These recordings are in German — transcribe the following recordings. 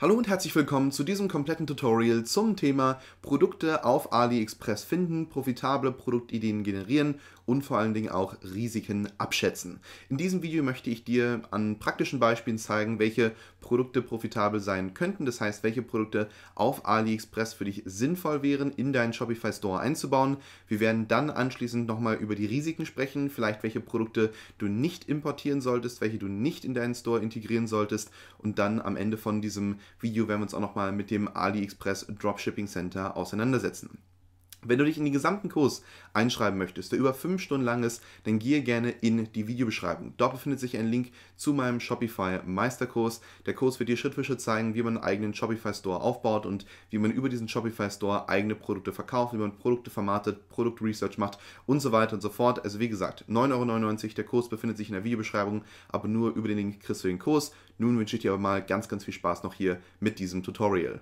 Hallo und herzlich willkommen zu diesem kompletten Tutorial zum Thema Produkte auf AliExpress finden, profitable Produktideen generieren und vor allen Dingen auch Risiken abschätzen. In diesem Video möchte ich dir an praktischen Beispielen zeigen, welche Produkte profitabel sein könnten. Das heißt, welche Produkte auf AliExpress für dich sinnvoll wären, in deinen Shopify Store einzubauen. Wir werden dann anschließend nochmal über die Risiken sprechen, vielleicht welche Produkte du nicht importieren solltest, welche du nicht in deinen Store integrieren solltest. Und dann am Ende von diesem Video werden wir uns auch nochmal mit dem AliExpress Dropshipping Center auseinandersetzen. Wenn du dich in den gesamten Kurs einschreiben möchtest, der über 5 Stunden lang ist, dann gehe gerne in die Videobeschreibung. Dort befindet sich ein Link zu meinem Shopify Meisterkurs. Der Kurs wird dir Schritt für Schritt zeigen, wie man einen eigenen Shopify Store aufbaut und wie man über diesen Shopify Store eigene Produkte verkauft, wie man Produkte formatet, Produktresearch macht und so weiter und so fort. Also wie gesagt, 9,99 Euro. Der Kurs befindet sich in der Videobeschreibung, aber nur über den Link kriegst du den Kurs. Nun wünsche ich dir aber mal ganz, ganz viel Spaß noch hier mit diesem Tutorial.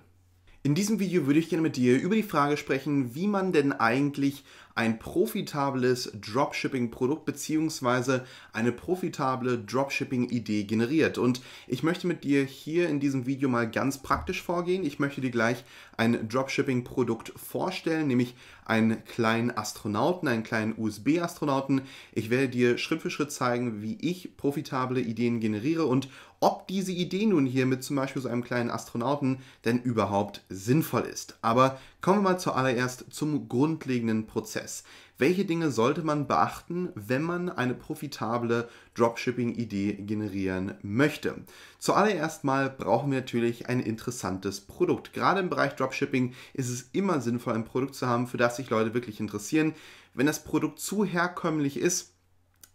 In diesem Video würde ich gerne mit dir über die Frage sprechen, wie man denn eigentlich ein profitables Dropshipping-Produkt bzw. eine profitable Dropshipping-Idee generiert. Und ich möchte mit dir hier in diesem Video mal ganz praktisch vorgehen. Ich möchte dir gleich ein Dropshipping-Produkt vorstellen, nämlich einen kleinen Astronauten, einen kleinen USB-Astronauten. Ich werde dir Schritt für Schritt zeigen, wie ich profitable Ideen generiere und ob diese Idee nun hier mit zum Beispiel so einem kleinen Astronauten denn überhaupt sinnvoll ist. Aber kommen wir mal zuallererst zum grundlegenden Prozess. Welche Dinge sollte man beachten, wenn man eine profitable Dropshipping-Idee generieren möchte? Zuallererst mal brauchen wir natürlich ein interessantes Produkt. Gerade im Bereich Dropshipping ist es immer sinnvoll, ein Produkt zu haben, für das sich Leute wirklich interessieren. Wenn das Produkt zu herkömmlich ist,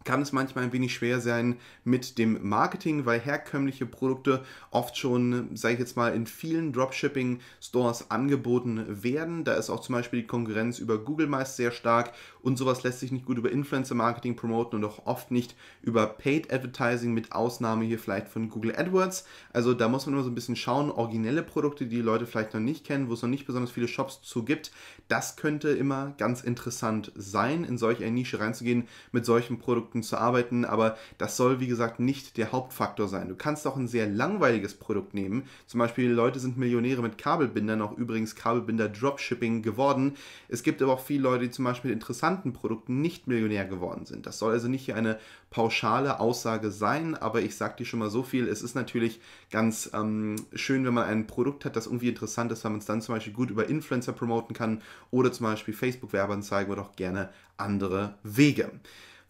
kann es manchmal ein wenig schwer sein mit dem Marketing, weil herkömmliche Produkte oft schon, sage ich jetzt mal, in vielen Dropshipping-Stores angeboten werden. Da ist auch zum Beispiel die Konkurrenz über Google meist sehr stark und sowas lässt sich nicht gut über Influencer-Marketing promoten und auch oft nicht über Paid Advertising, mit Ausnahme hier vielleicht von Google AdWords. Also da muss man immer so ein bisschen schauen, originelle Produkte, die, die Leute vielleicht noch nicht kennen, wo es noch nicht besonders viele Shops zu gibt, das könnte immer ganz interessant sein, in solch eine Nische reinzugehen mit solchen Produkten Produkten zu arbeiten, aber das soll, wie gesagt, nicht der Hauptfaktor sein. Du kannst auch ein sehr langweiliges Produkt nehmen. Zum Beispiel Leute sind Millionäre mit Kabelbindern, auch übrigens Kabelbinder Dropshipping geworden. Es gibt aber auch viele Leute, die zum Beispiel mit interessanten Produkten nicht Millionär geworden sind. Das soll also nicht hier eine pauschale Aussage sein, aber ich sage dir schon mal so viel. Es ist natürlich ganz ähm, schön, wenn man ein Produkt hat, das irgendwie interessant ist, weil man es dann zum Beispiel gut über Influencer promoten kann oder zum Beispiel Facebook-Werbeanzeigen oder auch gerne andere Wege.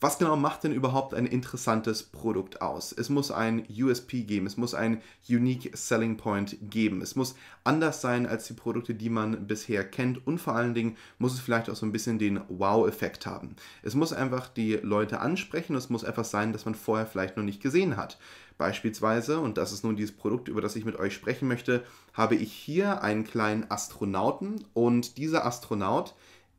Was genau macht denn überhaupt ein interessantes Produkt aus? Es muss ein USP geben, es muss ein Unique Selling Point geben, es muss anders sein als die Produkte, die man bisher kennt und vor allen Dingen muss es vielleicht auch so ein bisschen den Wow-Effekt haben. Es muss einfach die Leute ansprechen, es muss etwas sein, das man vorher vielleicht noch nicht gesehen hat. Beispielsweise, und das ist nun dieses Produkt, über das ich mit euch sprechen möchte, habe ich hier einen kleinen Astronauten und dieser Astronaut,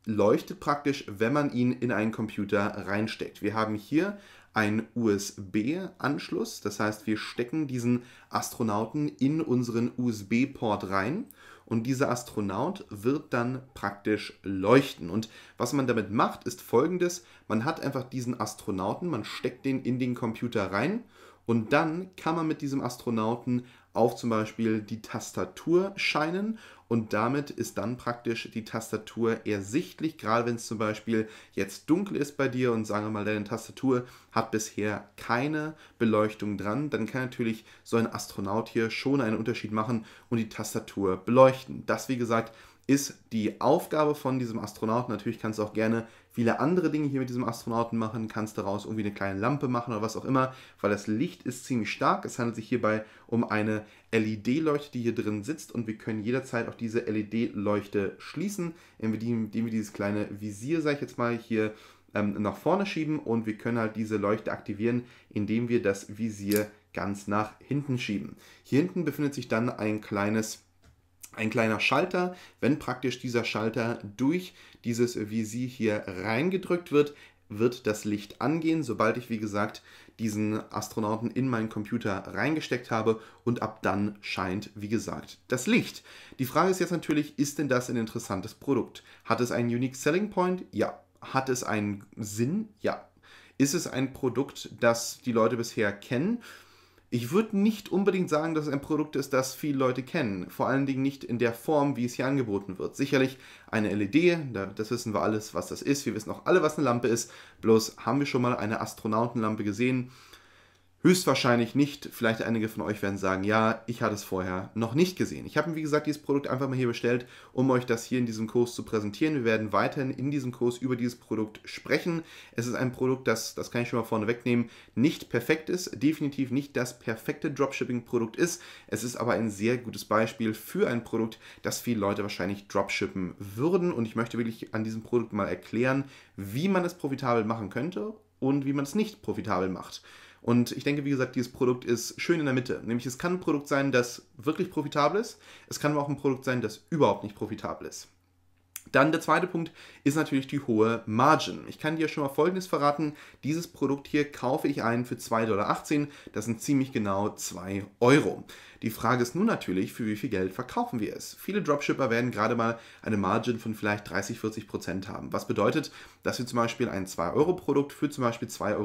leuchtet praktisch, wenn man ihn in einen Computer reinsteckt. Wir haben hier einen USB-Anschluss, das heißt, wir stecken diesen Astronauten in unseren USB-Port rein und dieser Astronaut wird dann praktisch leuchten. Und was man damit macht, ist folgendes, man hat einfach diesen Astronauten, man steckt den in den Computer rein und dann kann man mit diesem Astronauten auf zum Beispiel die Tastatur scheinen und damit ist dann praktisch die Tastatur ersichtlich, gerade wenn es zum Beispiel jetzt dunkel ist bei dir und sagen wir mal, deine Tastatur hat bisher keine Beleuchtung dran, dann kann natürlich so ein Astronaut hier schon einen Unterschied machen und die Tastatur beleuchten. Das, wie gesagt, ist die Aufgabe von diesem Astronauten. Natürlich kannst du auch gerne viele andere Dinge hier mit diesem Astronauten machen, kannst daraus irgendwie eine kleine Lampe machen oder was auch immer, weil das Licht ist ziemlich stark. Es handelt sich hierbei um eine LED-Leuchte, die hier drin sitzt und wir können jederzeit auch diese LED-Leuchte schließen, indem wir dieses kleine Visier, sage ich jetzt mal, hier ähm, nach vorne schieben und wir können halt diese Leuchte aktivieren, indem wir das Visier ganz nach hinten schieben. Hier hinten befindet sich dann ein kleines ein kleiner Schalter. Wenn praktisch dieser Schalter durch dieses Visier äh, hier reingedrückt wird, wird das Licht angehen, sobald ich, wie gesagt, diesen Astronauten in meinen Computer reingesteckt habe und ab dann scheint, wie gesagt, das Licht. Die Frage ist jetzt natürlich, ist denn das ein interessantes Produkt? Hat es einen Unique Selling Point? Ja. Hat es einen Sinn? Ja. Ist es ein Produkt, das die Leute bisher kennen? Ich würde nicht unbedingt sagen, dass es ein Produkt ist, das viele Leute kennen. Vor allen Dingen nicht in der Form, wie es hier angeboten wird. Sicherlich eine LED, das wissen wir alles, was das ist. Wir wissen auch alle, was eine Lampe ist. Bloß haben wir schon mal eine Astronautenlampe gesehen Höchstwahrscheinlich nicht. Vielleicht einige von euch werden sagen, ja, ich hatte es vorher noch nicht gesehen. Ich habe, wie gesagt, dieses Produkt einfach mal hier bestellt, um euch das hier in diesem Kurs zu präsentieren. Wir werden weiterhin in diesem Kurs über dieses Produkt sprechen. Es ist ein Produkt, das, das kann ich schon mal vorne wegnehmen, nicht perfekt ist, definitiv nicht das perfekte Dropshipping-Produkt ist. Es ist aber ein sehr gutes Beispiel für ein Produkt, das viele Leute wahrscheinlich dropshippen würden. Und ich möchte wirklich an diesem Produkt mal erklären, wie man es profitabel machen könnte und wie man es nicht profitabel macht. Und ich denke, wie gesagt, dieses Produkt ist schön in der Mitte. Nämlich es kann ein Produkt sein, das wirklich profitabel ist. Es kann aber auch ein Produkt sein, das überhaupt nicht profitabel ist. Dann der zweite Punkt ist natürlich die hohe Margin. Ich kann dir schon mal Folgendes verraten. Dieses Produkt hier kaufe ich ein für 2,18 Dollar. Das sind ziemlich genau 2 Euro. Die Frage ist nun natürlich, für wie viel Geld verkaufen wir es? Viele Dropshipper werden gerade mal eine Margin von vielleicht 30, 40 Prozent haben. Was bedeutet, dass wir zum Beispiel ein 2-Euro-Produkt für zum Beispiel 2,60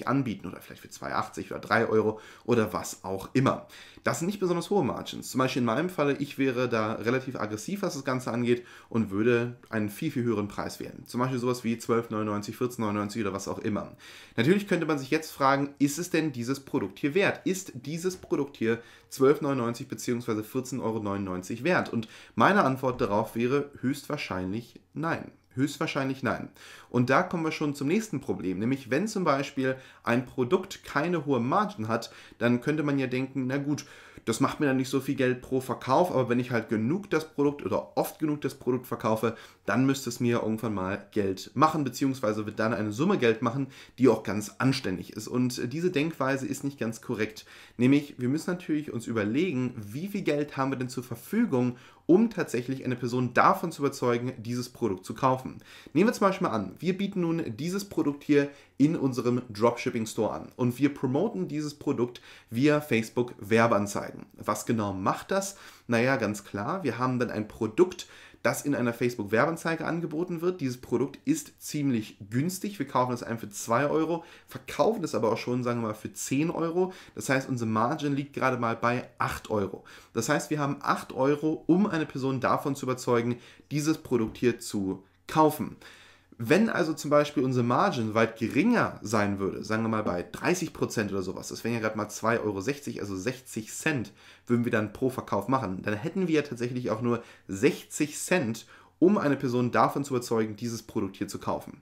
Euro anbieten oder vielleicht für 2,80 oder 3 Euro oder was auch immer. Das sind nicht besonders hohe Margins. Zum Beispiel in meinem Falle, ich wäre da relativ aggressiv, was das Ganze angeht und würde einen viel, viel höheren Preis wählen. Zum Beispiel sowas wie 12,99, 14,99 oder was auch immer. Natürlich könnte man sich jetzt fragen, ist es denn dieses Produkt hier wert? Ist dieses Produkt hier 12,99? 12,99 bzw. 14,99 Euro wert? Und meine Antwort darauf wäre höchstwahrscheinlich nein. Höchstwahrscheinlich nein. Und da kommen wir schon zum nächsten Problem, nämlich wenn zum Beispiel ein Produkt keine hohe Margen hat, dann könnte man ja denken, na gut, das macht mir dann nicht so viel Geld pro Verkauf, aber wenn ich halt genug das Produkt oder oft genug das Produkt verkaufe, dann müsste es mir irgendwann mal Geld machen, beziehungsweise wird dann eine Summe Geld machen, die auch ganz anständig ist. Und äh, diese Denkweise ist nicht ganz korrekt. Nämlich, wir müssen natürlich uns überlegen, wie viel Geld haben wir denn zur Verfügung, um tatsächlich eine Person davon zu überzeugen, dieses Produkt zu kaufen. Nehmen wir zum Beispiel an, wir bieten nun dieses Produkt hier in unserem Dropshipping Store an und wir promoten dieses Produkt via Facebook Werbeanzeigen anzeigen. Was genau macht das? Naja, ganz klar, wir haben dann ein Produkt, das in einer Facebook-Werbeanzeige angeboten wird. Dieses Produkt ist ziemlich günstig. Wir kaufen es einem für 2 Euro, verkaufen es aber auch schon, sagen wir mal, für 10 Euro. Das heißt, unsere Margin liegt gerade mal bei 8 Euro. Das heißt, wir haben 8 Euro, um eine Person davon zu überzeugen, dieses Produkt hier zu kaufen. Wenn also zum Beispiel unsere Margin weit geringer sein würde, sagen wir mal bei 30% oder sowas, das wären ja gerade mal 2,60 Euro, also 60 Cent würden wir dann pro Verkauf machen, dann hätten wir ja tatsächlich auch nur 60 Cent, um eine Person davon zu überzeugen, dieses Produkt hier zu kaufen.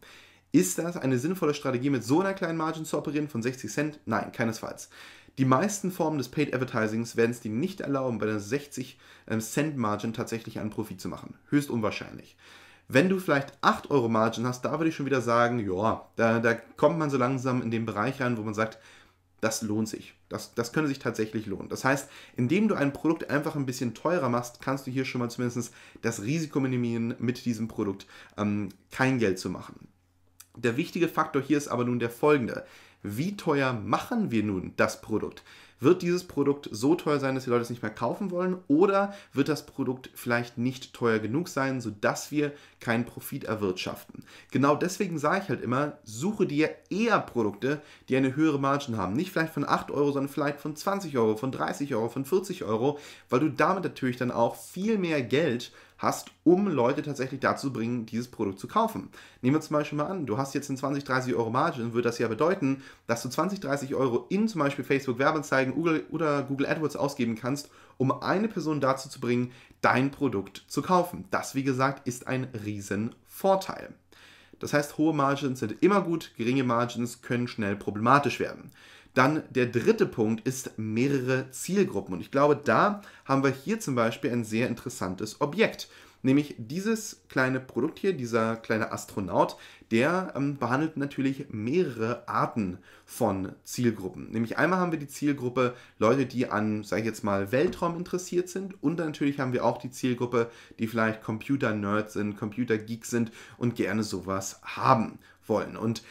Ist das eine sinnvolle Strategie, mit so einer kleinen Margin zu operieren von 60 Cent? Nein, keinesfalls. Die meisten Formen des Paid Advertisings werden es dir nicht erlauben, bei einer 60 Cent Margin tatsächlich einen Profit zu machen. Höchst unwahrscheinlich. Wenn du vielleicht 8 Euro Margin hast, da würde ich schon wieder sagen, ja, da, da kommt man so langsam in den Bereich rein, wo man sagt, das lohnt sich. Das, das könnte sich tatsächlich lohnen. Das heißt, indem du ein Produkt einfach ein bisschen teurer machst, kannst du hier schon mal zumindest das Risiko minimieren, mit diesem Produkt ähm, kein Geld zu machen. Der wichtige Faktor hier ist aber nun der folgende. Wie teuer machen wir nun das Produkt? Wird dieses Produkt so teuer sein, dass die Leute es nicht mehr kaufen wollen? Oder wird das Produkt vielleicht nicht teuer genug sein, sodass wir keinen Profit erwirtschaften? Genau deswegen sage ich halt immer, suche dir eher Produkte, die eine höhere Margin haben. Nicht vielleicht von 8 Euro, sondern vielleicht von 20 Euro, von 30 Euro, von 40 Euro, weil du damit natürlich dann auch viel mehr Geld hast, um Leute tatsächlich dazu zu bringen, dieses Produkt zu kaufen. Nehmen wir zum Beispiel mal an, du hast jetzt eine 20, 30 Euro Margin, würde das ja bedeuten, dass du 20, 30 Euro in zum Beispiel Facebook Werbeanzeigen oder Google AdWords ausgeben kannst, um eine Person dazu zu bringen, dein Produkt zu kaufen. Das, wie gesagt, ist ein Riesenvorteil. Das heißt, hohe Margins sind immer gut, geringe Margins können schnell problematisch werden. Dann der dritte Punkt ist mehrere Zielgruppen. Und ich glaube, da haben wir hier zum Beispiel ein sehr interessantes Objekt. Nämlich dieses kleine Produkt hier, dieser kleine Astronaut, der ähm, behandelt natürlich mehrere Arten von Zielgruppen. Nämlich einmal haben wir die Zielgruppe Leute, die an, sage ich jetzt mal, Weltraum interessiert sind und natürlich haben wir auch die Zielgruppe, die vielleicht Computer-Nerds sind, Computer-Geeks sind und gerne sowas haben wollen. Und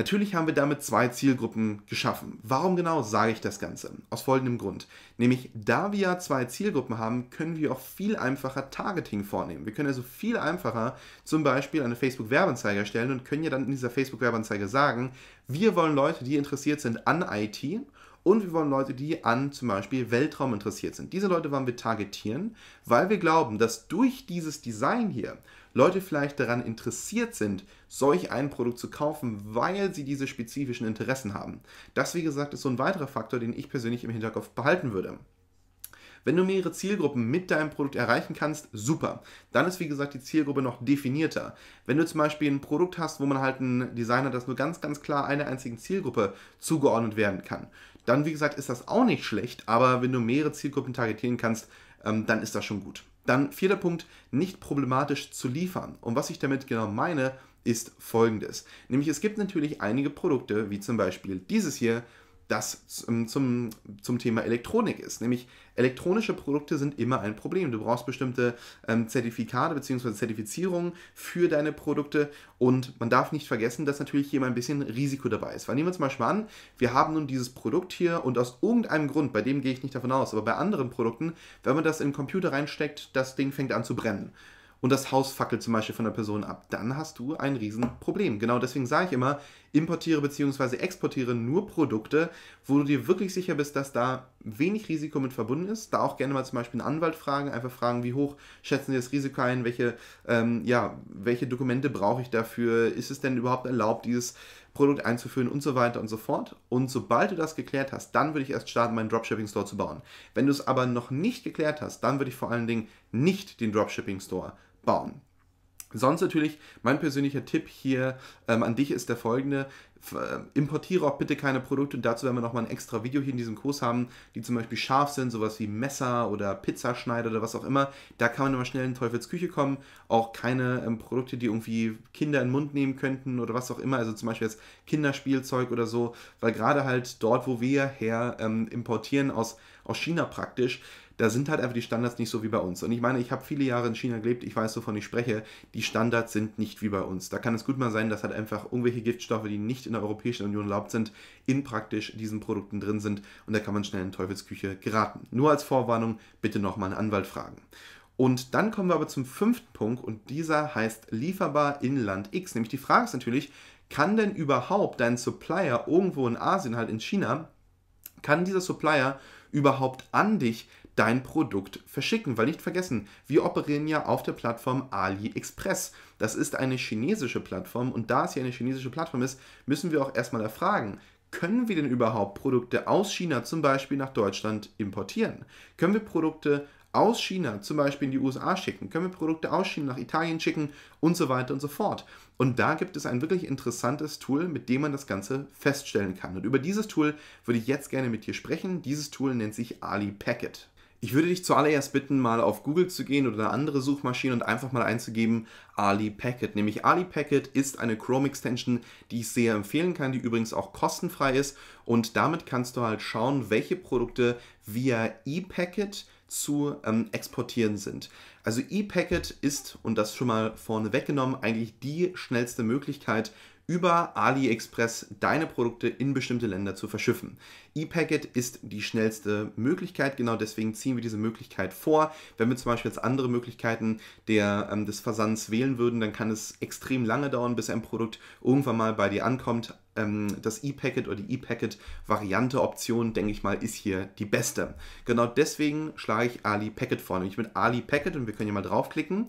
Natürlich haben wir damit zwei Zielgruppen geschaffen. Warum genau sage ich das Ganze? Aus folgendem Grund. Nämlich, da wir ja zwei Zielgruppen haben, können wir auch viel einfacher Targeting vornehmen. Wir können also viel einfacher zum Beispiel eine Facebook-Werbeanzeige erstellen und können ja dann in dieser Facebook-Werbeanzeige sagen, wir wollen Leute, die interessiert sind an IT und wir wollen Leute, die an zum Beispiel Weltraum interessiert sind. Diese Leute wollen wir targetieren, weil wir glauben, dass durch dieses Design hier Leute vielleicht daran interessiert sind, solch ein Produkt zu kaufen, weil sie diese spezifischen Interessen haben. Das, wie gesagt, ist so ein weiterer Faktor, den ich persönlich im Hinterkopf behalten würde. Wenn du mehrere Zielgruppen mit deinem Produkt erreichen kannst, super. Dann ist, wie gesagt, die Zielgruppe noch definierter. Wenn du zum Beispiel ein Produkt hast, wo man halt einen Designer, das nur ganz, ganz klar einer einzigen Zielgruppe zugeordnet werden kann, dann, wie gesagt, ist das auch nicht schlecht, aber wenn du mehrere Zielgruppen targetieren kannst, ähm, dann ist das schon gut. Dann vierter Punkt, nicht problematisch zu liefern. Und was ich damit genau meine, ist folgendes. Nämlich es gibt natürlich einige Produkte, wie zum Beispiel dieses hier, das zum, zum, zum Thema Elektronik ist. Nämlich elektronische Produkte sind immer ein Problem. Du brauchst bestimmte ähm, Zertifikate bzw. Zertifizierungen für deine Produkte und man darf nicht vergessen, dass natürlich hier mal ein bisschen Risiko dabei ist. Weil nehmen wir zum Beispiel an, wir haben nun dieses Produkt hier und aus irgendeinem Grund, bei dem gehe ich nicht davon aus, aber bei anderen Produkten, wenn man das in den Computer reinsteckt, das Ding fängt an zu brennen und das Haus fackelt zum Beispiel von der Person ab, dann hast du ein Riesenproblem. Genau deswegen sage ich immer, importiere bzw. exportiere nur Produkte, wo du dir wirklich sicher bist, dass da wenig Risiko mit verbunden ist. Da auch gerne mal zum Beispiel einen Anwalt fragen, einfach fragen, wie hoch schätzen Sie das Risiko ein, welche, ähm, ja, welche Dokumente brauche ich dafür, ist es denn überhaupt erlaubt, dieses Produkt einzuführen und so weiter und so fort. Und sobald du das geklärt hast, dann würde ich erst starten, meinen Dropshipping Store zu bauen. Wenn du es aber noch nicht geklärt hast, dann würde ich vor allen Dingen nicht den Dropshipping Store bauen. Sonst natürlich, mein persönlicher Tipp hier ähm, an dich ist der folgende. Äh, importiere auch bitte keine Produkte. Dazu werden wir nochmal ein extra Video hier in diesem Kurs haben, die zum Beispiel scharf sind, sowas wie Messer oder Pizzaschneider oder was auch immer. Da kann man immer schnell in Teufelsküche kommen. Auch keine ähm, Produkte, die irgendwie Kinder in den Mund nehmen könnten oder was auch immer. Also zum Beispiel jetzt Kinderspielzeug oder so. Weil gerade halt dort, wo wir her ähm, importieren aus, aus China praktisch, da sind halt einfach die Standards nicht so wie bei uns. Und ich meine, ich habe viele Jahre in China gelebt, ich weiß, wovon ich spreche. Die Standards sind nicht wie bei uns. Da kann es gut mal sein, dass halt einfach irgendwelche Giftstoffe, die nicht in der Europäischen Union erlaubt sind, in praktisch diesen Produkten drin sind. Und da kann man schnell in Teufelsküche geraten. Nur als Vorwarnung, bitte nochmal einen Anwalt fragen. Und dann kommen wir aber zum fünften Punkt und dieser heißt lieferbar in Land X. Nämlich die Frage ist natürlich, kann denn überhaupt dein Supplier irgendwo in Asien, halt in China, kann dieser Supplier überhaupt an dich dein Produkt verschicken. Weil nicht vergessen, wir operieren ja auf der Plattform AliExpress. Das ist eine chinesische Plattform und da es ja eine chinesische Plattform ist, müssen wir auch erstmal erfragen, können wir denn überhaupt Produkte aus China zum Beispiel nach Deutschland importieren? Können wir Produkte aus China zum Beispiel in die USA schicken? Können wir Produkte aus China nach Italien schicken und so weiter und so fort? Und da gibt es ein wirklich interessantes Tool, mit dem man das Ganze feststellen kann. Und über dieses Tool würde ich jetzt gerne mit dir sprechen. Dieses Tool nennt sich Ali Packet. Ich würde dich zuallererst bitten, mal auf Google zu gehen oder eine andere Suchmaschine und einfach mal einzugeben Ali Packet. Nämlich Ali Packet ist eine Chrome Extension, die ich sehr empfehlen kann, die übrigens auch kostenfrei ist. Und damit kannst du halt schauen, welche Produkte via ePacket zu ähm, exportieren sind. Also ePacket ist, und das schon mal vorne weggenommen, eigentlich die schnellste Möglichkeit, über AliExpress deine Produkte in bestimmte Länder zu verschiffen. E-Packet ist die schnellste Möglichkeit, genau deswegen ziehen wir diese Möglichkeit vor. Wenn wir zum Beispiel jetzt andere Möglichkeiten der, ähm, des Versands wählen würden, dann kann es extrem lange dauern, bis ein Produkt irgendwann mal bei dir ankommt. Ähm, das E-Packet oder die E-Packet-Variante Option, denke ich mal, ist hier die beste. Genau deswegen schlage ich Ali vor. Nämlich mit Ali und wir können hier mal draufklicken,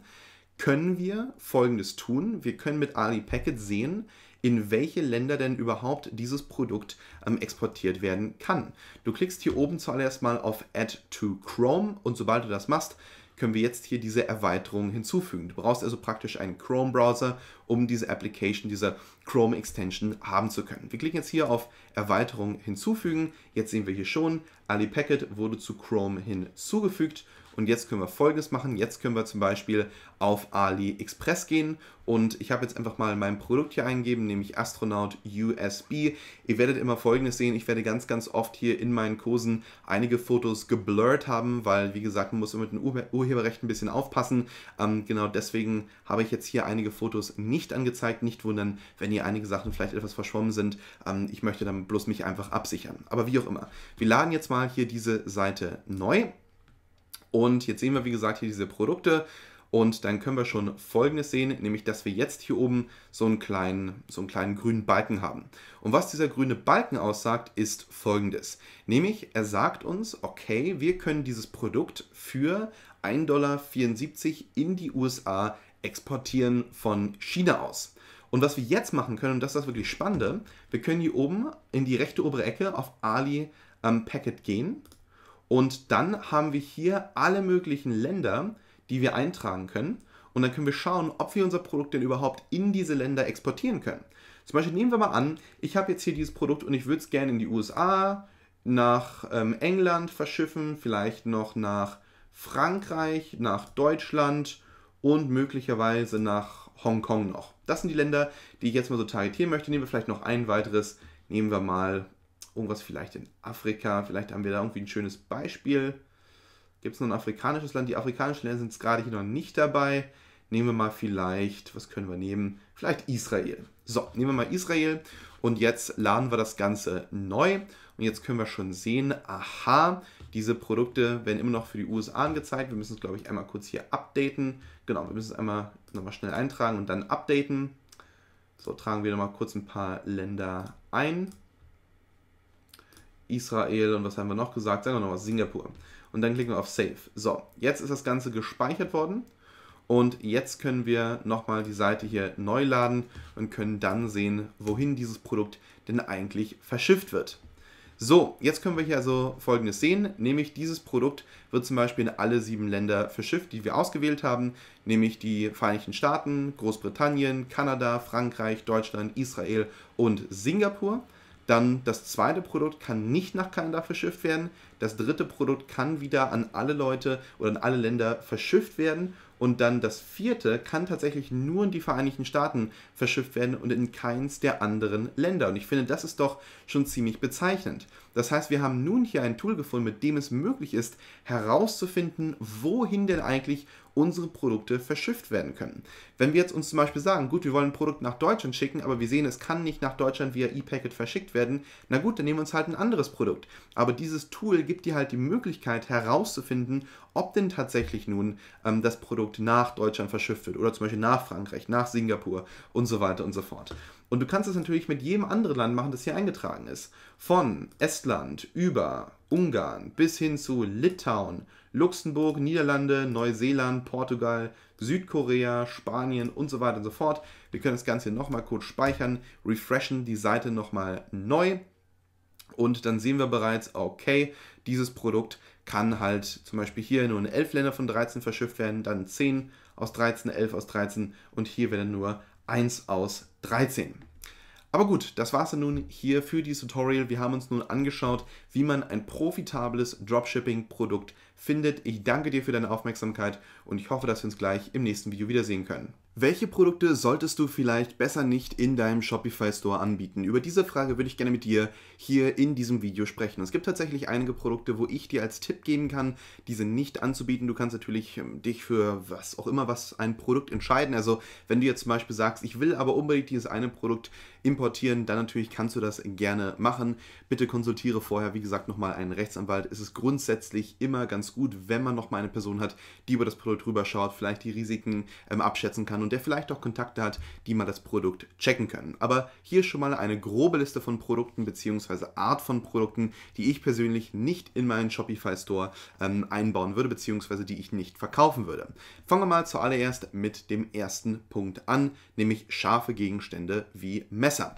können wir folgendes tun. Wir können mit Ali sehen, in welche Länder denn überhaupt dieses Produkt ähm, exportiert werden kann. Du klickst hier oben zuallererst mal auf Add to Chrome und sobald du das machst, können wir jetzt hier diese Erweiterung hinzufügen. Du brauchst also praktisch einen Chrome-Browser um diese Application, diese Chrome Extension haben zu können. Wir klicken jetzt hier auf Erweiterung hinzufügen. Jetzt sehen wir hier schon, Ali Packet wurde zu Chrome hinzugefügt. Und jetzt können wir folgendes machen. Jetzt können wir zum Beispiel auf AliExpress gehen und ich habe jetzt einfach mal mein Produkt hier eingeben, nämlich Astronaut USB. Ihr werdet immer folgendes sehen. Ich werde ganz, ganz oft hier in meinen Kursen einige Fotos geblurrt haben, weil, wie gesagt, man muss immer mit dem Urheberrecht ein bisschen aufpassen. Ähm, genau deswegen habe ich jetzt hier einige Fotos nicht nicht angezeigt. Nicht wundern, wenn hier einige Sachen vielleicht etwas verschwommen sind. Ähm, ich möchte dann bloß mich einfach absichern. Aber wie auch immer. Wir laden jetzt mal hier diese Seite neu. Und jetzt sehen wir, wie gesagt, hier diese Produkte. Und dann können wir schon Folgendes sehen, nämlich dass wir jetzt hier oben so einen kleinen, so einen kleinen grünen Balken haben. Und was dieser grüne Balken aussagt, ist Folgendes. Nämlich, er sagt uns, okay, wir können dieses Produkt für 1,74 Dollar in die USA exportieren von China aus. Und was wir jetzt machen können, und das ist das wirklich Spannende, wir können hier oben in die rechte obere Ecke auf Ali ähm, Packet gehen und dann haben wir hier alle möglichen Länder, die wir eintragen können. Und dann können wir schauen, ob wir unser Produkt denn überhaupt in diese Länder exportieren können. Zum Beispiel nehmen wir mal an, ich habe jetzt hier dieses Produkt und ich würde es gerne in die USA, nach ähm, England verschiffen, vielleicht noch nach Frankreich, nach Deutschland und möglicherweise nach Hongkong noch. Das sind die Länder, die ich jetzt mal so targetieren möchte. Nehmen wir vielleicht noch ein weiteres. Nehmen wir mal irgendwas vielleicht in Afrika. Vielleicht haben wir da irgendwie ein schönes Beispiel. Gibt es noch ein afrikanisches Land? Die afrikanischen Länder sind gerade hier noch nicht dabei. Nehmen wir mal vielleicht, was können wir nehmen? Vielleicht Israel. So, nehmen wir mal Israel und jetzt laden wir das Ganze neu und jetzt können wir schon sehen, aha, diese Produkte werden immer noch für die USA angezeigt. Wir müssen es, glaube ich, einmal kurz hier updaten. Genau, wir müssen es einmal nochmal schnell eintragen und dann updaten. So, tragen wir nochmal kurz ein paar Länder ein. Israel und was haben wir noch gesagt? Sagen wir nochmal Singapur. Und dann klicken wir auf Save. So, jetzt ist das Ganze gespeichert worden. Und jetzt können wir nochmal die Seite hier neu laden und können dann sehen, wohin dieses Produkt denn eigentlich verschifft wird. So, jetzt können wir hier also folgendes sehen, nämlich dieses Produkt wird zum Beispiel in alle sieben Länder verschifft, die wir ausgewählt haben, nämlich die Vereinigten Staaten, Großbritannien, Kanada, Frankreich, Deutschland, Israel und Singapur. Dann das zweite Produkt kann nicht nach Kanada verschifft werden. Das dritte Produkt kann wieder an alle Leute oder an alle Länder verschifft werden. Und dann das vierte kann tatsächlich nur in die Vereinigten Staaten verschifft werden und in keins der anderen Länder. Und ich finde, das ist doch schon ziemlich bezeichnend. Das heißt, wir haben nun hier ein Tool gefunden, mit dem es möglich ist, herauszufinden, wohin denn eigentlich unsere Produkte verschifft werden können. Wenn wir jetzt uns zum Beispiel sagen, gut, wir wollen ein Produkt nach Deutschland schicken, aber wir sehen, es kann nicht nach Deutschland via E-Packet verschickt werden, na gut, dann nehmen wir uns halt ein anderes Produkt. Aber dieses Tool gibt dir halt die Möglichkeit herauszufinden, ob denn tatsächlich nun ähm, das Produkt nach Deutschland verschifft wird oder zum Beispiel nach Frankreich, nach Singapur und so weiter und so fort. Und du kannst es natürlich mit jedem anderen Land machen, das hier eingetragen ist. Von Estland über Ungarn bis hin zu Litauen, Luxemburg, Niederlande, Neuseeland, Portugal, Südkorea, Spanien und so weiter und so fort. Wir können das Ganze hier nochmal kurz speichern, refreshen die Seite nochmal neu. Und dann sehen wir bereits, okay, dieses Produkt kann halt zum Beispiel hier nur in 11 Länder von 13 verschifft werden, dann 10 aus 13, 11 aus 13 und hier werden nur 1 aus 13. Aber gut, das war's dann nun hier für dieses Tutorial. Wir haben uns nun angeschaut, wie man ein profitables Dropshipping-Produkt findet. Ich danke dir für deine Aufmerksamkeit und ich hoffe, dass wir uns gleich im nächsten Video wiedersehen können. Welche Produkte solltest du vielleicht besser nicht in deinem Shopify Store anbieten? Über diese Frage würde ich gerne mit dir hier in diesem Video sprechen. Es gibt tatsächlich einige Produkte, wo ich dir als Tipp geben kann, diese nicht anzubieten. Du kannst natürlich ähm, dich für was auch immer was ein Produkt entscheiden. Also wenn du jetzt zum Beispiel sagst, ich will aber unbedingt dieses eine Produkt importieren, dann natürlich kannst du das gerne machen. Bitte konsultiere vorher, wie gesagt, nochmal einen Rechtsanwalt. Es ist grundsätzlich immer ganz gut, wenn man nochmal eine Person hat, die über das Produkt rüberschaut, vielleicht die Risiken ähm, abschätzen kann kann und der vielleicht auch Kontakte hat, die mal das Produkt checken können. Aber hier schon mal eine grobe Liste von Produkten bzw. Art von Produkten, die ich persönlich nicht in meinen Shopify Store ähm, einbauen würde bzw. die ich nicht verkaufen würde. Fangen wir mal zuallererst mit dem ersten Punkt an, nämlich scharfe Gegenstände wie Messer.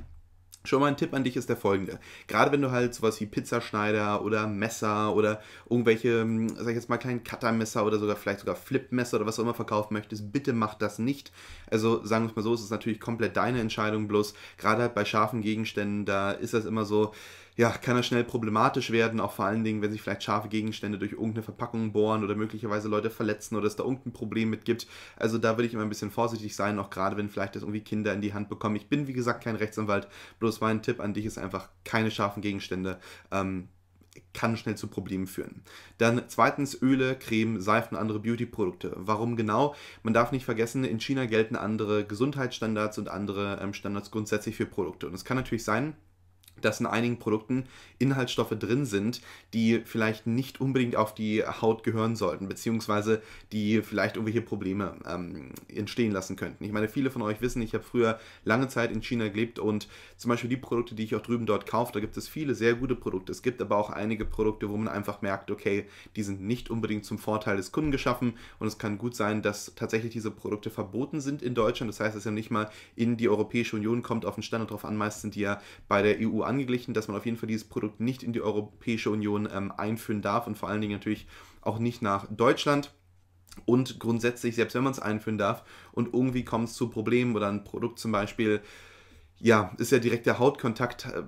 Schon mal ein Tipp an dich ist der folgende. Gerade wenn du halt sowas wie Pizzaschneider oder Messer oder irgendwelche, hm, sag ich jetzt mal, kleinen Cuttermesser oder sogar vielleicht sogar Flipmesser oder was auch immer verkaufen möchtest, bitte mach das nicht. Also sagen wir es mal so, es ist natürlich komplett deine Entscheidung, bloß gerade halt bei scharfen Gegenständen, da ist das immer so, ja, kann das schnell problematisch werden, auch vor allen Dingen, wenn sich vielleicht scharfe Gegenstände durch irgendeine Verpackung bohren oder möglicherweise Leute verletzen oder es da irgendein Problem mit gibt. Also da würde ich immer ein bisschen vorsichtig sein, auch gerade wenn vielleicht das irgendwie Kinder in die Hand bekommen. Ich bin, wie gesagt, kein Rechtsanwalt, bloß Abschluss mein Tipp an dich ist einfach keine scharfen Gegenstände. Ähm, kann schnell zu Problemen führen. Dann zweitens Öle, Creme, Seifen, andere Beauty-Produkte. Warum genau? Man darf nicht vergessen, in China gelten andere Gesundheitsstandards und andere ähm, Standards grundsätzlich für Produkte. Und es kann natürlich sein, dass in einigen Produkten Inhaltsstoffe drin sind, die vielleicht nicht unbedingt auf die Haut gehören sollten, beziehungsweise die vielleicht irgendwelche Probleme ähm, entstehen lassen könnten. Ich meine, viele von euch wissen, ich habe früher lange Zeit in China gelebt und zum Beispiel die Produkte, die ich auch drüben dort kaufe, da gibt es viele sehr gute Produkte. Es gibt aber auch einige Produkte, wo man einfach merkt, okay, die sind nicht unbedingt zum Vorteil des Kunden geschaffen und es kann gut sein, dass tatsächlich diese Produkte verboten sind in Deutschland. Das heißt, dass ja nicht mal in die Europäische Union kommt auf den Standard drauf an, meist sind die ja bei der EU an angeglichen, dass man auf jeden Fall dieses Produkt nicht in die Europäische Union ähm, einführen darf und vor allen Dingen natürlich auch nicht nach Deutschland. Und grundsätzlich, selbst wenn man es einführen darf und irgendwie kommt es zu Problemen oder ein Produkt zum Beispiel, ja, ist ja direkt der Hautkontakt. Äh,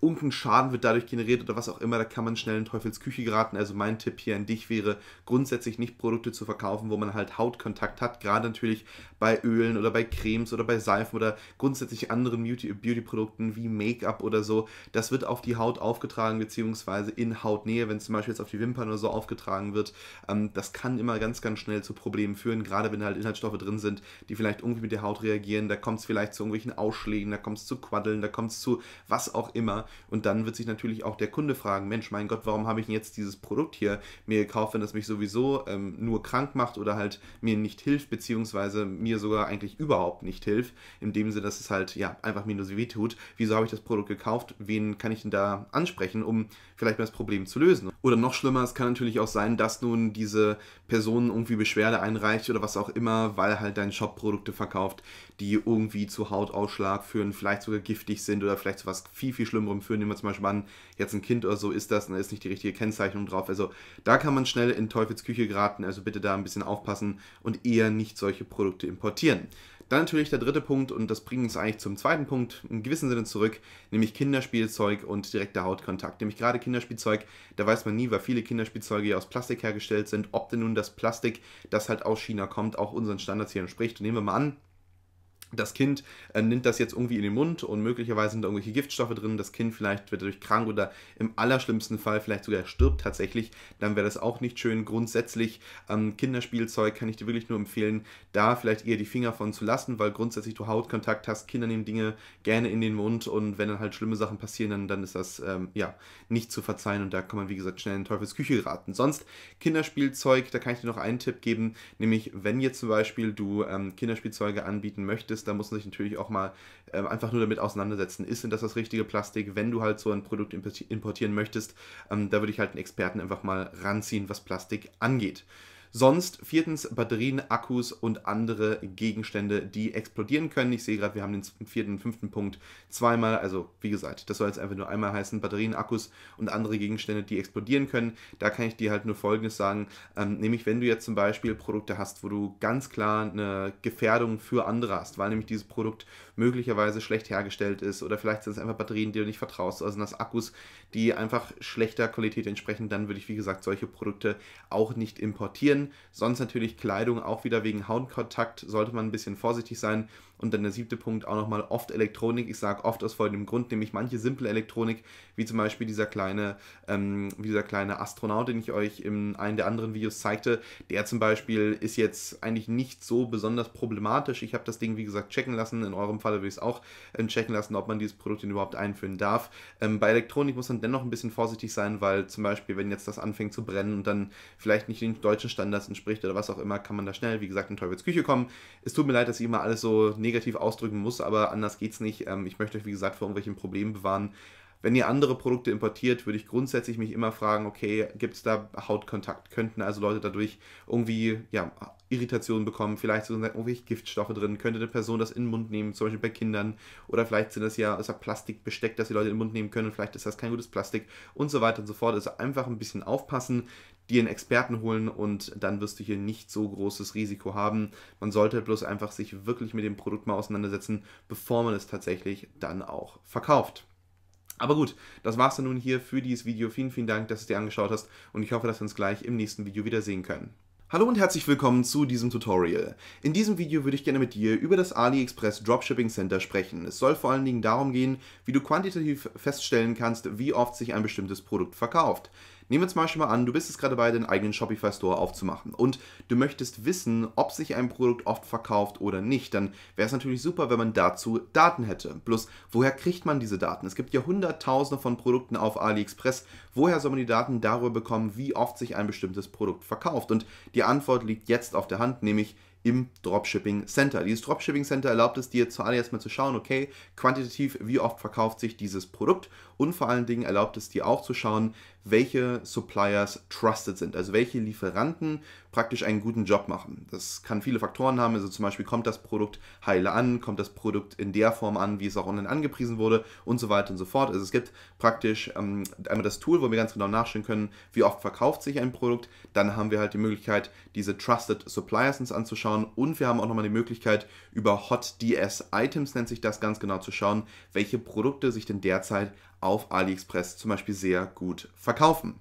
irgendein Schaden wird dadurch generiert oder was auch immer, da kann man schnell in Teufelsküche geraten. Also mein Tipp hier an dich wäre, grundsätzlich nicht Produkte zu verkaufen, wo man halt Hautkontakt hat, gerade natürlich bei Ölen oder bei Cremes oder bei Seifen oder grundsätzlich anderen Beauty-Produkten wie Make-up oder so. Das wird auf die Haut aufgetragen, beziehungsweise in Hautnähe, wenn es zum Beispiel jetzt auf die Wimpern oder so aufgetragen wird. Ähm, das kann immer ganz, ganz schnell zu Problemen führen, gerade wenn halt Inhaltsstoffe drin sind, die vielleicht irgendwie mit der Haut reagieren. Da kommt es vielleicht zu irgendwelchen Ausschlägen, da kommt es zu Quaddeln, da kommt es zu was auch immer. Und dann wird sich natürlich auch der Kunde fragen, Mensch, mein Gott, warum habe ich jetzt dieses Produkt hier mir gekauft, wenn das mich sowieso ähm, nur krank macht oder halt mir nicht hilft, beziehungsweise mir sogar eigentlich überhaupt nicht hilft, in dem Sinne, dass es halt ja einfach mir nur weh tut. Wieso habe ich das Produkt gekauft? Wen kann ich denn da ansprechen, um vielleicht mal das Problem zu lösen? Oder noch schlimmer, es kann natürlich auch sein, dass nun diese Person irgendwie Beschwerde einreicht oder was auch immer, weil halt dein Shop Produkte verkauft, die irgendwie zu Hautausschlag führen, vielleicht sogar giftig sind oder vielleicht zu was viel, viel Schlimmeres Bäumen rumführen, nehmen wir zum Beispiel an, jetzt ein Kind oder so ist das und da ist nicht die richtige Kennzeichnung drauf. Also da kann man schnell in Teufelsküche geraten, also bitte da ein bisschen aufpassen und eher nicht solche Produkte importieren. Dann natürlich der dritte Punkt, und das bringt uns eigentlich zum zweiten Punkt, in gewissen Sinne zurück, nämlich Kinderspielzeug und direkter Hautkontakt. Nämlich gerade Kinderspielzeug, da weiß man nie, weil viele Kinderspielzeuge ja aus Plastik hergestellt sind, ob denn nun das Plastik, das halt aus China kommt, auch unseren Standards hier entspricht. nehmen wir mal an, das Kind äh, nimmt das jetzt irgendwie in den Mund und möglicherweise sind da irgendwelche Giftstoffe drin. Das Kind vielleicht wird dadurch krank oder im allerschlimmsten Fall vielleicht sogar stirbt tatsächlich. Dann wäre das auch nicht schön. Grundsätzlich ähm, Kinderspielzeug kann ich dir wirklich nur empfehlen, da vielleicht eher die Finger von zu lassen, weil grundsätzlich du Hautkontakt hast. Kinder nehmen Dinge gerne in den Mund und wenn dann halt schlimme Sachen passieren, dann, dann ist das ähm, ja nicht zu verzeihen und da kann man wie gesagt schnell in Teufelsküche geraten. Sonst Kinderspielzeug, da kann ich dir noch einen Tipp geben, nämlich wenn jetzt zum Beispiel du ähm, Kinderspielzeuge anbieten möchtest Produktist, da muss man sich natürlich auch mal äh, einfach nur damit auseinandersetzen, ist denn das das richtige Plastik, wenn du halt so ein Produkt importieren möchtest, ähm, da würde ich halt einen Experten einfach mal ranziehen, was Plastik angeht. Sonst viertens Batterien, Akkus und andere Gegenstände, die explodieren können. Ich sehe gerade, wir haben den vierten und fünften Punkt zweimal. Also wie gesagt, das soll jetzt einfach nur einmal heißen, Batterien, Akkus und andere Gegenstände, die explodieren können. Da kann ich dir halt nur Folgendes sagen, ähm, nämlich wenn du jetzt zum Beispiel Produkte hast, wo du ganz klar eine Gefährdung für andere hast, weil nämlich dieses Produkt möglicherweise schlecht hergestellt ist oder vielleicht sind es einfach Batterien, die du nicht vertraust, also sind das Akkus, die einfach schlechter Qualität entsprechen, dann würde ich, wie gesagt, solche Produkte auch nicht importieren. Sonst natürlich Kleidung auch wieder wegen Hautkontakt, sollte man ein bisschen vorsichtig sein. Und dann der siebte Punkt auch nochmal oft Elektronik. Ich sage oft aus folgendem Grund, nämlich manche simple Elektronik, wie zum Beispiel dieser kleine, ähm, dieser kleine Astronaut, den ich euch in einem der anderen Videos zeigte, der zum Beispiel ist jetzt eigentlich nicht so besonders problematisch. Ich habe das Ding, wie gesagt, checken lassen. In eurem Fall würde ich es auch ähm, checken lassen, ob man dieses Produkt denn überhaupt einführen darf. Ähm, bei Elektronik muss man dennoch ein bisschen vorsichtig sein, weil zum Beispiel, wenn jetzt das anfängt zu brennen und dann vielleicht nicht den deutschen Standards entspricht oder was auch immer, kann man da schnell, wie gesagt, in Teufelsküche kommen. Es tut mir leid, dass ich immer alles so nicht negativ ausdrücken muss, aber anders geht's nicht. Ähm, ich möchte euch, wie gesagt, vor irgendwelchen Problemen bewahren. Wenn ihr andere Produkte importiert, würde ich grundsätzlich mich immer fragen, okay, gibt es da Hautkontakt? Könnten also Leute dadurch irgendwie ja, Irritationen bekommen? Vielleicht sind irgendwelche Giftstoffe drin? Könnte eine Person das in den Mund nehmen, zum Beispiel bei Kindern? Oder vielleicht sind das ja, ist ja Plastikbesteck, das die Leute in den Mund nehmen können. Vielleicht ist das kein gutes Plastik und so weiter und so fort. Also einfach ein bisschen aufpassen dir einen Experten holen und dann wirst du hier nicht so großes Risiko haben. Man sollte bloß einfach sich wirklich mit dem Produkt mal auseinandersetzen, bevor man es tatsächlich dann auch verkauft. Aber gut, das war's dann nun hier für dieses Video. Vielen, vielen Dank, dass du es dir angeschaut hast und ich hoffe, dass wir uns gleich im nächsten Video wiedersehen können. Hallo und herzlich willkommen zu diesem Tutorial. In diesem Video würde ich gerne mit dir über das AliExpress Dropshipping Center sprechen. Es soll vor allen Dingen darum gehen, wie du quantitativ feststellen kannst, wie oft sich ein bestimmtes Produkt verkauft. Nehmen wir zum Beispiel mal an, du bist jetzt gerade bei deinen eigenen Shopify Store aufzumachen und du möchtest wissen, ob sich ein Produkt oft verkauft oder nicht, dann wäre es natürlich super, wenn man dazu Daten hätte. Bloß, woher kriegt man diese Daten? Es gibt ja hunderttausende von Produkten auf AliExpress. Woher soll man die Daten darüber bekommen, wie oft sich ein bestimmtes Produkt verkauft? Und die Antwort liegt jetzt auf der Hand, nämlich im Dropshipping Center. Dieses Dropshipping Center erlaubt es dir zuallererst mal zu schauen, okay, quantitativ, wie oft verkauft sich dieses Produkt und vor allen Dingen erlaubt es dir auch zu schauen, welche Suppliers trusted sind, also welche Lieferanten praktisch einen guten Job machen. Das kann viele Faktoren haben, also zum Beispiel kommt das Produkt heile an, kommt das Produkt in der Form an, wie es auch online angepriesen wurde und so weiter und so fort. Also es gibt praktisch ähm, einmal das Tool, wo wir ganz genau nachschauen können, wie oft verkauft sich ein Produkt. Dann haben wir halt die Möglichkeit, diese Trusted Suppliers uns anzuschauen und wir haben auch nochmal die Möglichkeit, über Hot DS Items nennt sich das ganz genau zu schauen, welche Produkte sich denn derzeit auf AliExpress zum Beispiel sehr gut verkaufen.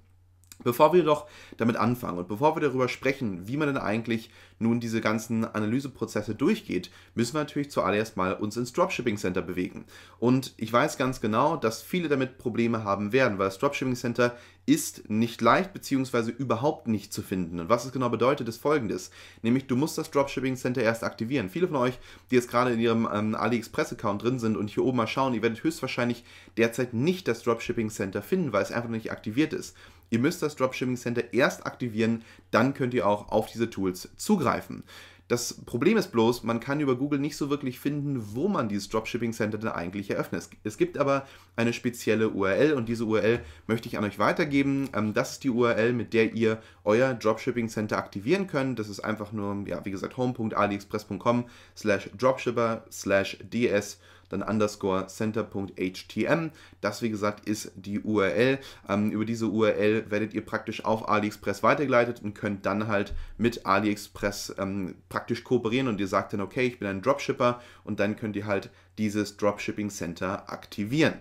Bevor wir doch damit anfangen und bevor wir darüber sprechen, wie man denn eigentlich nun diese ganzen Analyseprozesse durchgeht, müssen wir natürlich zuallererst mal uns ins Dropshipping Center bewegen. Und ich weiß ganz genau, dass viele damit Probleme haben werden, weil das Dropshipping Center ist nicht leicht bzw. überhaupt nicht zu finden. Und was es genau bedeutet, ist folgendes. Nämlich, du musst das Dropshipping Center erst aktivieren. Viele von euch, die jetzt gerade in ihrem ähm, AliExpress-Account drin sind und hier oben mal schauen, ihr werdet höchstwahrscheinlich derzeit nicht das Dropshipping Center finden, weil es einfach noch nicht aktiviert ist. Ihr müsst das Dropshipping Center erst aktivieren, dann könnt ihr auch auf diese Tools zugreifen. Das Problem ist bloß, man kann über Google nicht so wirklich finden, wo man dieses Dropshipping Center denn eigentlich eröffnet. Es gibt aber eine spezielle URL und diese URL möchte ich an euch weitergeben. Ähm, das ist die URL, mit der ihr euer Dropshipping Center aktivieren könnt. Das ist einfach nur, ja, wie gesagt, home.aliexpress.com slash dropshipper slash ds dann underscore center.htm. Das, wie gesagt, ist die URL. Ähm, über diese URL werdet ihr praktisch auf AliExpress weitergeleitet und könnt dann halt mit AliExpress ähm, praktisch kooperieren und ihr sagt dann, okay, ich bin ein Dropshipper und dann könnt ihr halt dieses Dropshipping Center aktivieren.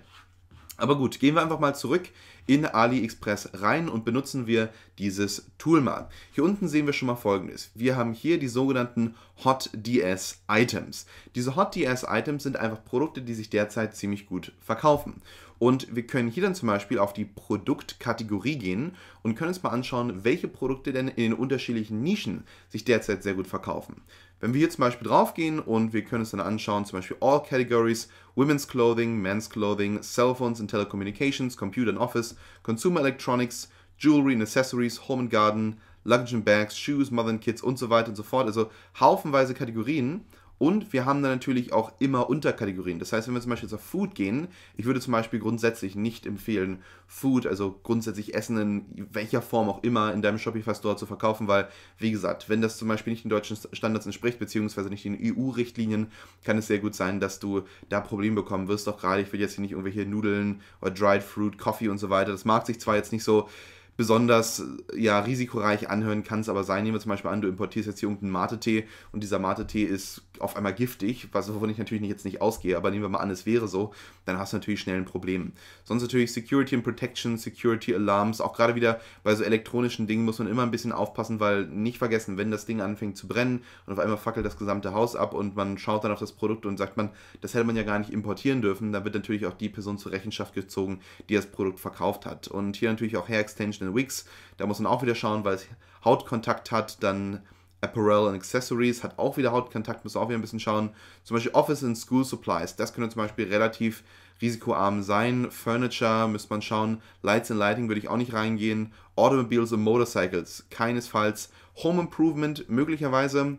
Aber gut, gehen wir einfach mal zurück in AliExpress rein und benutzen wir dieses Tool mal. Hier unten sehen wir schon mal folgendes. Wir haben hier die sogenannten Hot DS Items. Diese Hot DS Items sind einfach Produkte, die sich derzeit ziemlich gut verkaufen. Und wir können hier dann zum Beispiel auf die Produktkategorie gehen und können uns mal anschauen, welche Produkte denn in den unterschiedlichen Nischen sich derzeit sehr gut verkaufen. Wenn wir hier zum Beispiel draufgehen und wir können es dann anschauen, zum Beispiel All Categories, Women's Clothing, Men's Clothing, Cell Phones and Telecommunications, Computer and Office, Consumer Electronics, Jewelry and Accessories, Home and Garden, Luggage and Bags, Shoes, Mother and Kids und so weiter und so fort. Also haufenweise Kategorien und wir haben dann natürlich auch immer Unterkategorien. Das heißt, wenn wir zum Beispiel jetzt auf Food gehen, ich würde zum Beispiel grundsätzlich nicht empfehlen, Food, also grundsätzlich Essen in welcher Form auch immer in deinem Shopify Store zu verkaufen, weil, wie gesagt, wenn das zum Beispiel nicht den deutschen Standards entspricht, beziehungsweise nicht den EU-Richtlinien, kann es sehr gut sein, dass du da Probleme bekommen wirst. Auch gerade, ich will jetzt hier nicht irgendwelche Nudeln oder Dried Fruit, Coffee und so weiter. Das mag sich zwar jetzt nicht so besonders ja, risikoreich anhören kann es aber sein. Nehmen wir zum Beispiel an, du importierst jetzt hier irgendeinen Mate-Tee und dieser Mate-Tee ist auf einmal giftig, was, wovon ich natürlich jetzt nicht ausgehe, aber nehmen wir mal an, es wäre so, dann hast du natürlich schnell ein Problem. Sonst natürlich Security and Protection, Security Alarms, auch gerade wieder bei so elektronischen Dingen muss man immer ein bisschen aufpassen, weil nicht vergessen, wenn das Ding anfängt zu brennen und auf einmal fackelt das gesamte Haus ab und man schaut dann auf das Produkt und sagt man, das hätte man ja gar nicht importieren dürfen, dann wird natürlich auch die Person zur Rechenschaft gezogen, die das Produkt verkauft hat. Und hier natürlich auch Hair Extension and Wigs, da muss man auch wieder schauen, weil es Hautkontakt hat, dann Apparel and Accessories hat auch wieder Hautkontakt, müssen auch wieder ein bisschen schauen. Zum Beispiel Office and School Supplies, das könnte zum Beispiel relativ risikoarm sein. Furniture müsste man schauen. Lights and Lighting würde ich auch nicht reingehen. Automobiles and Motorcycles, keinesfalls. Home Improvement möglicherweise.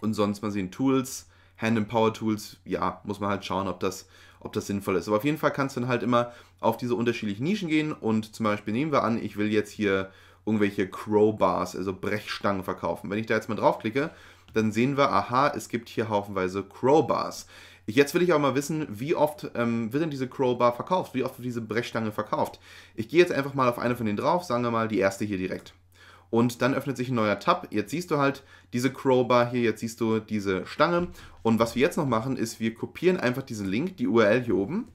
Und sonst mal sehen Tools, Hand and Power Tools, ja, muss man halt schauen, ob das, ob das sinnvoll ist. Aber auf jeden Fall kannst du dann halt immer auf diese unterschiedlichen Nischen gehen und zum Beispiel nehmen wir an, ich will jetzt hier irgendwelche Crowbars, also Brechstangen verkaufen. Wenn ich da jetzt mal draufklicke, dann sehen wir, aha, es gibt hier haufenweise Crowbars. Jetzt will ich aber mal wissen, wie oft ähm, wird denn diese Crowbar verkauft? Wie oft wird diese Brechstange verkauft? Ich gehe jetzt einfach mal auf eine von denen drauf, sagen wir mal die erste hier direkt. Und dann öffnet sich ein neuer Tab. Jetzt siehst du halt diese Crowbar hier, jetzt siehst du diese Stange. Und was wir jetzt noch machen, ist, wir kopieren einfach diesen Link, die URL hier oben,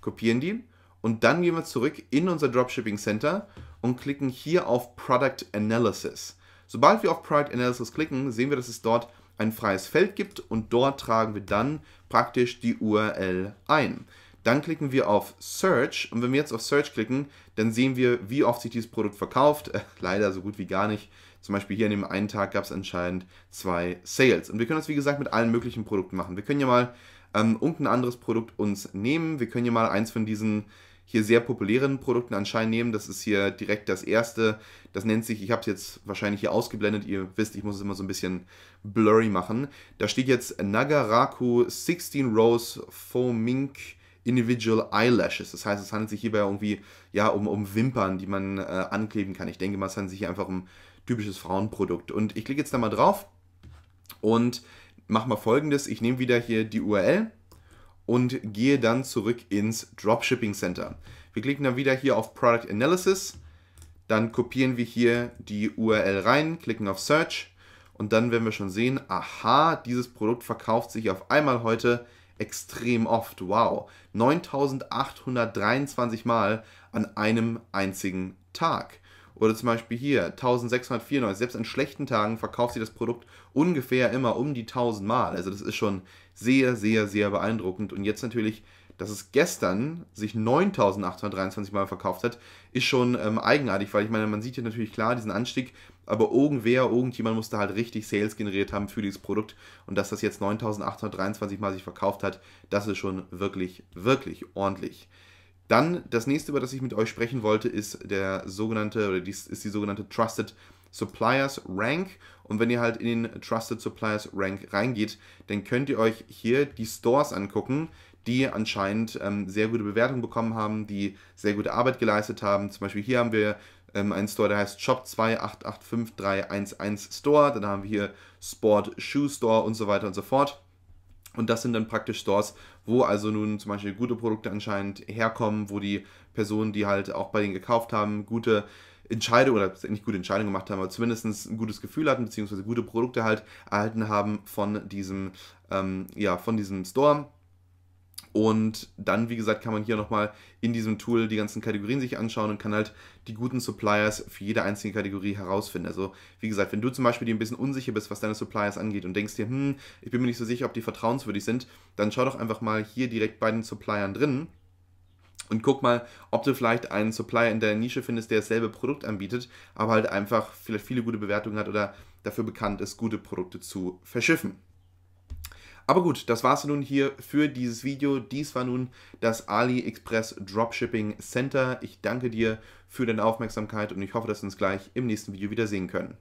kopieren die und dann gehen wir zurück in unser Dropshipping Center und klicken hier auf Product Analysis. Sobald wir auf Product Analysis klicken, sehen wir, dass es dort ein freies Feld gibt und dort tragen wir dann praktisch die URL ein. Dann klicken wir auf Search und wenn wir jetzt auf Search klicken, dann sehen wir, wie oft sich dieses Produkt verkauft. Äh, leider so gut wie gar nicht. Zum Beispiel hier an dem einen Tag gab es anscheinend zwei Sales. Und wir können das, wie gesagt, mit allen möglichen Produkten machen. Wir können ja mal ähm, irgendein anderes Produkt uns nehmen. Wir können ja mal eins von diesen hier sehr populären Produkten anscheinend nehmen. Das ist hier direkt das erste. Das nennt sich, ich habe es jetzt wahrscheinlich hier ausgeblendet. Ihr wisst, ich muss es immer so ein bisschen blurry machen. Da steht jetzt Nagaraku 16 Rose Foamink Individual Eyelashes. Das heißt, es handelt sich hierbei irgendwie ja, um, um Wimpern, die man äh, ankleben kann. Ich denke mal, es handelt sich hier einfach um typisches Frauenprodukt. Und ich klicke jetzt da mal drauf und mache mal folgendes. Ich nehme wieder hier die URL und gehe dann zurück ins Dropshipping Center. Wir klicken dann wieder hier auf Product Analysis, dann kopieren wir hier die URL rein, klicken auf Search und dann werden wir schon sehen, aha, dieses Produkt verkauft sich auf einmal heute extrem oft. Wow, 9823 Mal an einem einzigen Tag. Oder zum Beispiel hier 1694. Selbst an schlechten Tagen verkauft sich das Produkt ungefähr immer um die 1000 Mal. Also das ist schon sehr, sehr, sehr beeindruckend. Und jetzt natürlich, dass es gestern sich 9.823 Mal verkauft hat, ist schon ähm, eigenartig, weil ich meine, man sieht ja natürlich klar diesen Anstieg, aber irgendwer, irgendjemand musste halt richtig Sales generiert haben für dieses Produkt. Und dass das jetzt 9.823 Mal sich verkauft hat, das ist schon wirklich, wirklich ordentlich. Dann das nächste, über das ich mit euch sprechen wollte, ist der sogenannte, oder die, ist die sogenannte Trusted Suppliers Rank. Und wenn ihr halt in den Trusted Suppliers Rank reingeht, dann könnt ihr euch hier die Stores angucken, die anscheinend ähm, sehr gute Bewertungen bekommen haben, die sehr gute Arbeit geleistet haben. Zum Beispiel hier haben wir ähm, einen Store, der heißt Shop 2885311 Store. Dann haben wir hier Sport Shoe Store und so weiter und so fort. Und das sind dann praktisch Stores, wo also nun zum Beispiel gute Produkte anscheinend herkommen, wo die Personen, die halt auch bei denen gekauft haben, gute Entscheidung oder nicht gute Entscheidung gemacht haben, aber zumindest ein gutes Gefühl hatten, beziehungsweise gute Produkte halt erhalten haben von diesem, ähm, ja, von diesem Store. Und dann, wie gesagt, kann man hier nochmal in diesem Tool die ganzen Kategorien sich anschauen und kann halt die guten Suppliers für jede einzelne Kategorie herausfinden. Also, wie gesagt, wenn du zum Beispiel dir ein bisschen unsicher bist, was deine Suppliers angeht und denkst dir, hm, ich bin mir nicht so sicher, ob die vertrauenswürdig sind, dann schau doch einfach mal hier direkt bei den Suppliern drin und guck mal, ob du vielleicht einen Supplier in der Nische findest, der dasselbe Produkt anbietet, aber halt einfach vielleicht viele gute Bewertungen hat oder dafür bekannt ist, gute Produkte zu verschiffen. Aber gut, das war es nun hier für dieses Video. Dies war nun das AliExpress Dropshipping Center. Ich danke dir für deine Aufmerksamkeit und ich hoffe, dass wir uns gleich im nächsten Video wiedersehen können.